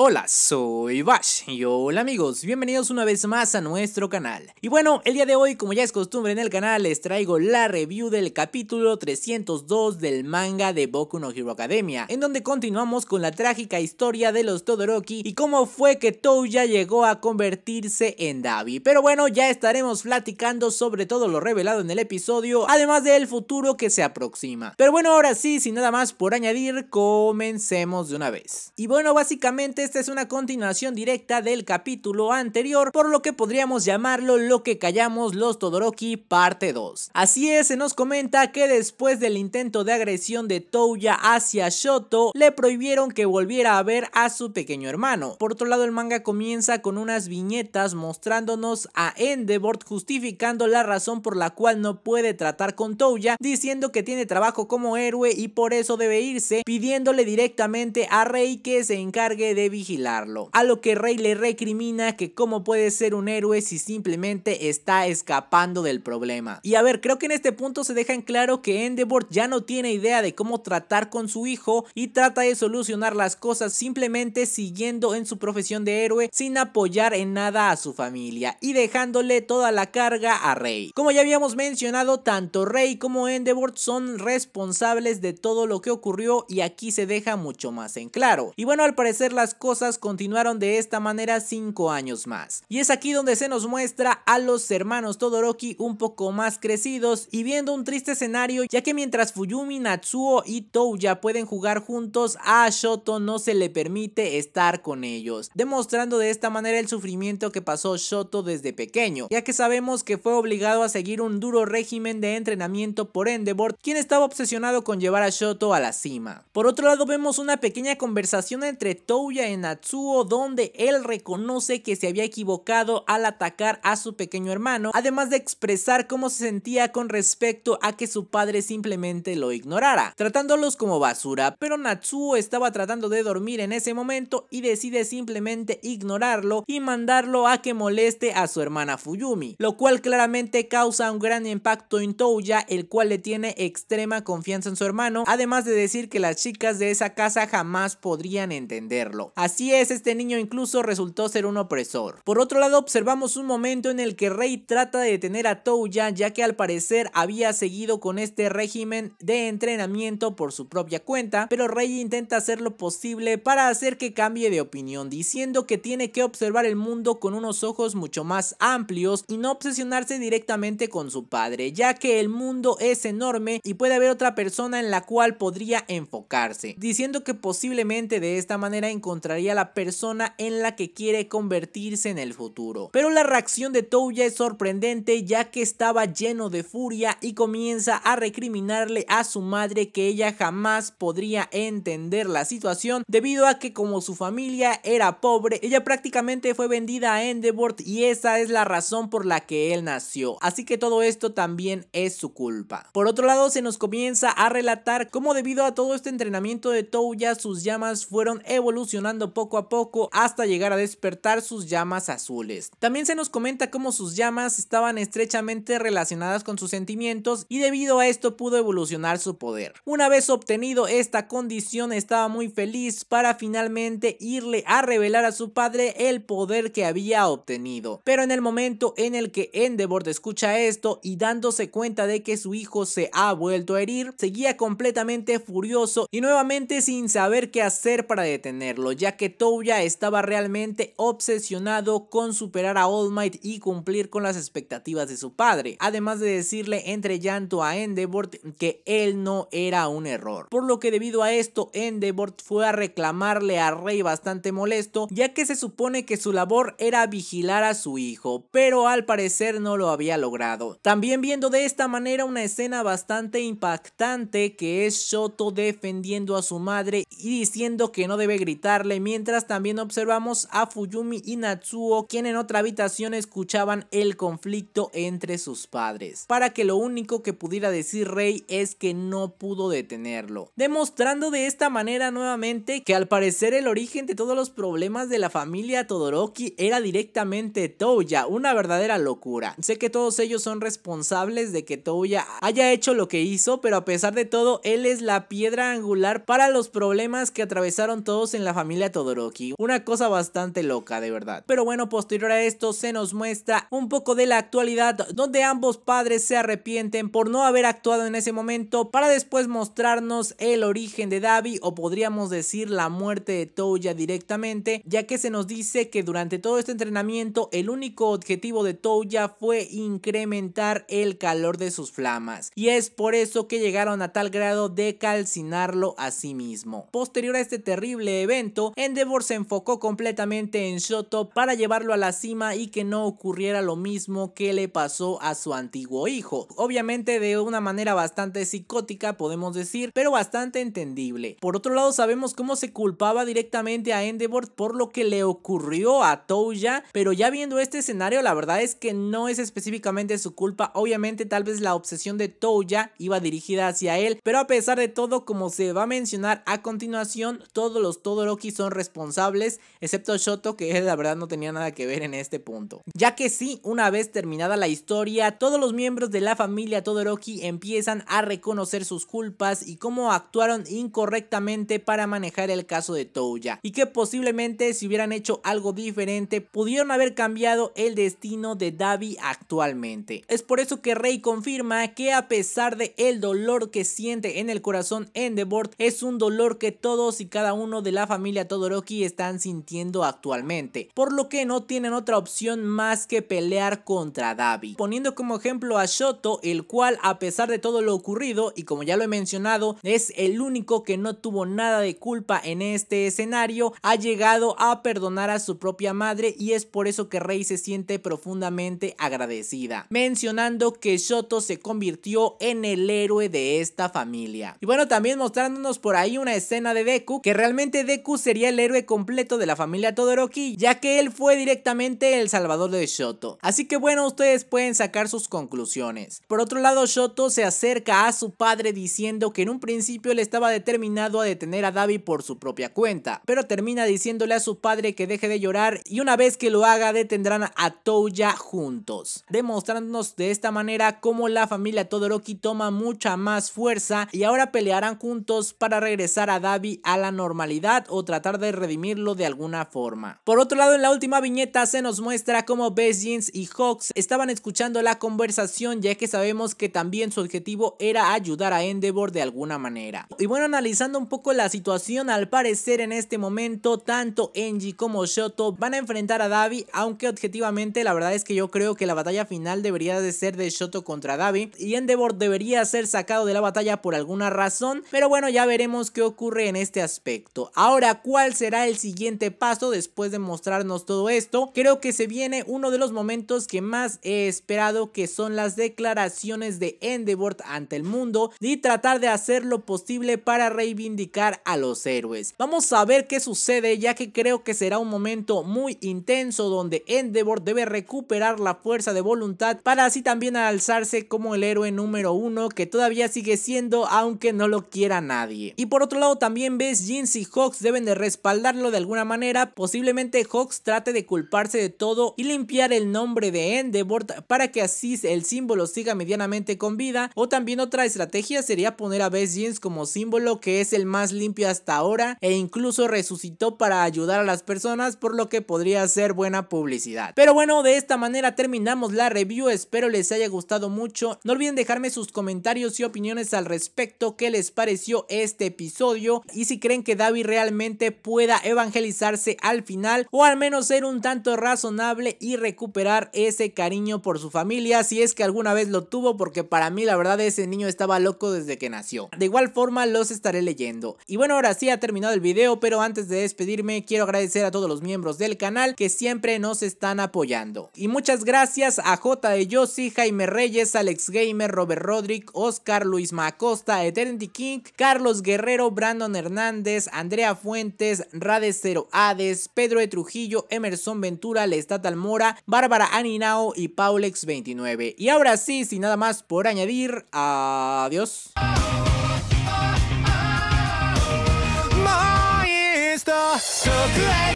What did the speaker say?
Hola, soy Bash y hola amigos, bienvenidos una vez más a nuestro canal. Y bueno, el día de hoy, como ya es costumbre en el canal, les traigo la review del capítulo 302 del manga de Boku no Hero Academia, en donde continuamos con la trágica historia de los Todoroki y cómo fue que Touya llegó a convertirse en Davi. Pero bueno, ya estaremos platicando sobre todo lo revelado en el episodio, además del futuro que se aproxima. Pero bueno, ahora sí, sin nada más por añadir, comencemos de una vez. Y bueno, básicamente esta es una continuación directa del capítulo anterior, por lo que podríamos llamarlo lo que callamos los Todoroki parte 2. Así es, se nos comenta que después del intento de agresión de Touya hacia Shoto, le prohibieron que volviera a ver a su pequeño hermano. Por otro lado, el manga comienza con unas viñetas mostrándonos a Endeavor justificando la razón por la cual no puede tratar con Touya, diciendo que tiene trabajo como héroe y por eso debe irse, pidiéndole directamente a Rei que se encargue de vigilarlo. A lo que Rey le recrimina que cómo puede ser un héroe si simplemente está escapando del problema. Y a ver, creo que en este punto se deja en claro que Endeavor ya no tiene idea de cómo tratar con su hijo y trata de solucionar las cosas simplemente siguiendo en su profesión de héroe sin apoyar en nada a su familia y dejándole toda la carga a Rey. Como ya habíamos mencionado, tanto Rey como Endeavor son responsables de todo lo que ocurrió y aquí se deja mucho más en claro. Y bueno, al parecer las cosas continuaron de esta manera 5 años más. Y es aquí donde se nos muestra a los hermanos Todoroki un poco más crecidos y viendo un triste escenario ya que mientras Fuyumi, Natsuo y Touya pueden jugar juntos, a Shoto no se le permite estar con ellos, demostrando de esta manera el sufrimiento que pasó Shoto desde pequeño, ya que sabemos que fue obligado a seguir un duro régimen de entrenamiento por Endeavor, quien estaba obsesionado con llevar a Shoto a la cima. Por otro lado vemos una pequeña conversación entre Touya en Natsuo donde él reconoce que se había equivocado al atacar a su pequeño hermano, además de expresar cómo se sentía con respecto a que su padre simplemente lo ignorara, tratándolos como basura, pero Natsuo estaba tratando de dormir en ese momento y decide simplemente ignorarlo y mandarlo a que moleste a su hermana Fuyumi, lo cual claramente causa un gran impacto en Touya, el cual le tiene extrema confianza en su hermano, además de decir que las chicas de esa casa jamás podrían entenderlo. Así es, este niño incluso resultó ser un opresor. Por otro lado, observamos un momento en el que Rey trata de detener a Touya, ya que al parecer había seguido con este régimen de entrenamiento por su propia cuenta, pero Rey intenta hacer lo posible para hacer que cambie de opinión, diciendo que tiene que observar el mundo con unos ojos mucho más amplios y no obsesionarse directamente con su padre, ya que el mundo es enorme y puede haber otra persona en la cual podría enfocarse, diciendo que posiblemente de esta manera encontrará la persona en la que quiere convertirse en el futuro. Pero la reacción de Touya es sorprendente ya que estaba lleno de furia y comienza a recriminarle a su madre que ella jamás podría entender la situación debido a que como su familia era pobre, ella prácticamente fue vendida a Endeavor y esa es la razón por la que él nació. Así que todo esto también es su culpa. Por otro lado se nos comienza a relatar cómo debido a todo este entrenamiento de Touya sus llamas fueron evolucionando poco a poco hasta llegar a despertar sus llamas azules. También se nos comenta cómo sus llamas estaban estrechamente relacionadas con sus sentimientos y debido a esto pudo evolucionar su poder. Una vez obtenido esta condición estaba muy feliz para finalmente irle a revelar a su padre el poder que había obtenido. Pero en el momento en el que Endeavor escucha esto y dándose cuenta de que su hijo se ha vuelto a herir, seguía completamente furioso y nuevamente sin saber qué hacer para detenerlo, ya que Touya estaba realmente obsesionado con superar a All Might y cumplir con las expectativas de su padre, además de decirle entre llanto a Endeavor que él no era un error. Por lo que debido a esto, Endeavor fue a reclamarle a Rey bastante molesto, ya que se supone que su labor era vigilar a su hijo, pero al parecer no lo había logrado. También viendo de esta manera una escena bastante impactante que es Shoto defendiendo a su madre y diciendo que no debe gritarle mientras también observamos a Fuyumi y Natsuo quien en otra habitación escuchaban el conflicto entre sus padres, para que lo único que pudiera decir Rey es que no pudo detenerlo, demostrando de esta manera nuevamente que al parecer el origen de todos los problemas de la familia Todoroki era directamente Toya, una verdadera locura. Sé que todos ellos son responsables de que Toya haya hecho lo que hizo, pero a pesar de todo él es la piedra angular para los problemas que atravesaron todos en la familia Todoroki, una cosa bastante loca de verdad. Pero bueno, posterior a esto se nos muestra un poco de la actualidad donde ambos padres se arrepienten por no haber actuado en ese momento para después mostrarnos el origen de Davi o podríamos decir la muerte de Toya directamente, ya que se nos dice que durante todo este entrenamiento el único objetivo de Toya fue incrementar el calor de sus flamas y es por eso que llegaron a tal grado de calcinarlo a sí mismo. Posterior a este terrible evento, Endeavor se enfocó completamente en Shoto para llevarlo a la cima y que no ocurriera lo mismo que le pasó a su antiguo hijo. Obviamente de una manera bastante psicótica podemos decir, pero bastante entendible. Por otro lado sabemos cómo se culpaba directamente a Endeavor por lo que le ocurrió a Touya, pero ya viendo este escenario la verdad es que no es específicamente su culpa, obviamente tal vez la obsesión de Touya iba dirigida hacia él, pero a pesar de todo como se va a mencionar a continuación, todos los Todoroki son responsables, excepto Shoto que la verdad no tenía nada que ver en este punto. Ya que si una vez terminada la historia, todos los miembros de la familia Todoroki empiezan a reconocer sus culpas y cómo actuaron incorrectamente para manejar el caso de Toya. y que posiblemente si hubieran hecho algo diferente pudieron haber cambiado el destino de Davi actualmente. Es por eso que Rey confirma que a pesar de el dolor que siente en el corazón Endeavor es un dolor que todos y cada uno de la familia Todoroki están sintiendo actualmente, por lo que no tienen otra opción más que pelear contra Davi. Poniendo como ejemplo a Shoto, el cual a pesar de todo lo ocurrido, y como ya lo he mencionado, es el único que no tuvo nada de culpa en este escenario, ha llegado a perdonar a su propia madre y es por eso que Rey se siente profundamente agradecida, mencionando que Shoto se convirtió en el héroe de esta familia. Y bueno, también mostrándonos por ahí una escena de Deku, que realmente Deku sería el héroe completo de la familia Todoroki, ya que él fue directamente el salvador de Shoto. Así que bueno, ustedes pueden sacar sus conclusiones. Por otro lado, Shoto se acerca a su padre diciendo que en un principio le estaba determinado a detener a Davi por su propia cuenta, pero termina diciéndole a su padre que deje de llorar y una vez que lo haga detendrán a Toya juntos, demostrándonos de esta manera cómo la familia Todoroki toma mucha más fuerza y ahora pelearán juntos para regresar a Davi a la normalidad o tratar de redimirlo de alguna forma. Por otro lado, en la última viñeta se nos muestra cómo Jeans y Hawks estaban escuchando la conversación ya que sabemos que también su objetivo era ayudar a Endeavor de alguna manera. Y bueno, analizando un poco la situación, al parecer en este momento tanto Engie como Shoto van a enfrentar a Davi, aunque objetivamente la verdad es que yo creo que la batalla final debería de ser de Shoto contra Davi y Endeavor debería ser sacado de la batalla por alguna razón, pero bueno, ya veremos qué ocurre en este aspecto. Ahora, ¿cuál ¿Cuál será el siguiente paso después de mostrarnos todo esto? Creo que se viene uno de los momentos que más he esperado, que son las declaraciones de Endeavor ante el mundo y tratar de hacer lo posible para reivindicar a los héroes. Vamos a ver qué sucede, ya que creo que será un momento muy intenso donde Endeavor debe recuperar la fuerza de voluntad para así también alzarse como el héroe número uno que todavía sigue siendo, aunque no lo quiera nadie. Y por otro lado, también ves Jinx y Hawks deben de respaldarlo de alguna manera, posiblemente Hawks trate de culparse de todo y limpiar el nombre de Endeavor para que así el símbolo siga medianamente con vida. O también otra estrategia sería poner a Best Jeans como símbolo que es el más limpio hasta ahora e incluso resucitó para ayudar a las personas por lo que podría ser buena publicidad. Pero bueno, de esta manera terminamos la review, espero les haya gustado mucho. No olviden dejarme sus comentarios y opiniones al respecto, qué les pareció este episodio y si creen que David realmente pueda evangelizarse al final o al menos ser un tanto razonable y recuperar ese cariño por su familia si es que alguna vez lo tuvo porque para mí la verdad ese niño estaba loco desde que nació. De igual forma los estaré leyendo. Y bueno ahora sí ha terminado el video pero antes de despedirme quiero agradecer a todos los miembros del canal que siempre nos están apoyando. Y muchas gracias a J de Yossi, Jaime Reyes, Alex Gamer, Robert Rodrick, Oscar Luis Macosta, Eternity King, Carlos Guerrero, Brandon Hernández, Andrea Fuentes, Rade Rades Cero Hades, Pedro de Trujillo, Emerson Ventura, Lestat Mora, Bárbara Aninao y Paulex29. Y ahora sí, sin nada más por añadir, adiós.